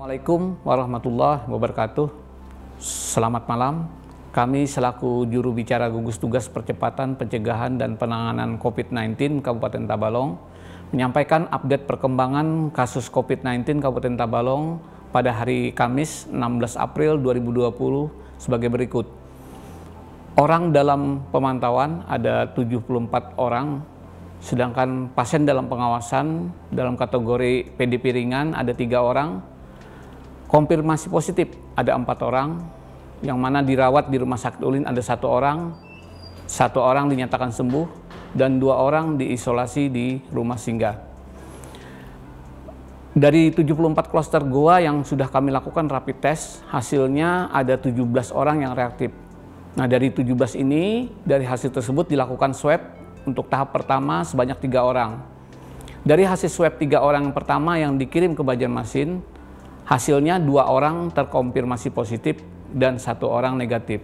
Assalamualaikum warahmatullahi wabarakatuh. Selamat malam. Kami selaku juru bicara gugus tugas percepatan pencegahan dan penanganan COVID-19 Kabupaten Tabalong menyampaikan update perkembangan kasus COVID-19 Kabupaten Tabalong pada hari Kamis 16 April 2020 sebagai berikut. Orang dalam pemantauan ada 74 orang sedangkan pasien dalam pengawasan dalam kategori PDP ringan ada tiga orang, Konfirmasi positif ada empat orang, yang mana dirawat di rumah sakit Ulin ada satu orang, satu orang dinyatakan sembuh, dan dua orang diisolasi di rumah singgah. Dari 74 kluster goa yang sudah kami lakukan rapid test, hasilnya ada 17 orang yang reaktif. Nah dari 17 ini, dari hasil tersebut dilakukan swab untuk tahap pertama sebanyak tiga orang. Dari hasil swab tiga orang yang pertama yang dikirim ke Banjarmasin, Hasilnya dua orang terkonfirmasi positif dan satu orang negatif.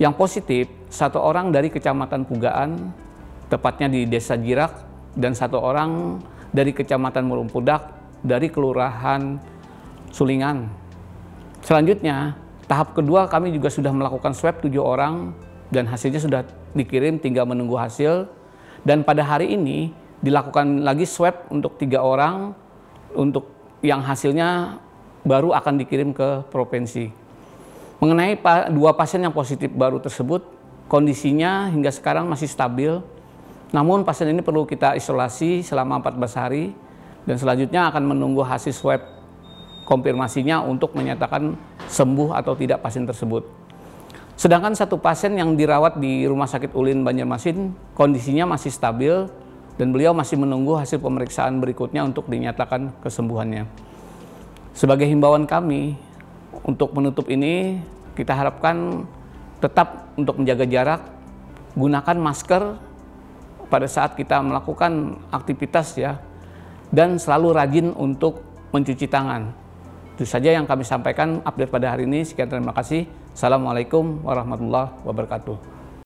Yang positif, satu orang dari Kecamatan Pugaan, tepatnya di Desa Jirak, dan satu orang dari Kecamatan Murumpudak dari Kelurahan Sulingan. Selanjutnya, tahap kedua kami juga sudah melakukan swab tujuh orang dan hasilnya sudah dikirim tinggal menunggu hasil. Dan pada hari ini dilakukan lagi swab untuk tiga orang untuk yang hasilnya baru akan dikirim ke provinsi. Mengenai dua pasien yang positif baru tersebut, kondisinya hingga sekarang masih stabil. Namun pasien ini perlu kita isolasi selama 14 hari dan selanjutnya akan menunggu hasil swab konfirmasinya untuk menyatakan sembuh atau tidak pasien tersebut. Sedangkan satu pasien yang dirawat di Rumah Sakit Ulin Banjarmasin kondisinya masih stabil dan beliau masih menunggu hasil pemeriksaan berikutnya untuk dinyatakan kesembuhannya. Sebagai himbauan kami untuk menutup ini, kita harapkan tetap untuk menjaga jarak, gunakan masker pada saat kita melakukan aktivitas ya, dan selalu rajin untuk mencuci tangan. Itu saja yang kami sampaikan update pada hari ini. Sekian terima kasih. Assalamualaikum warahmatullahi wabarakatuh.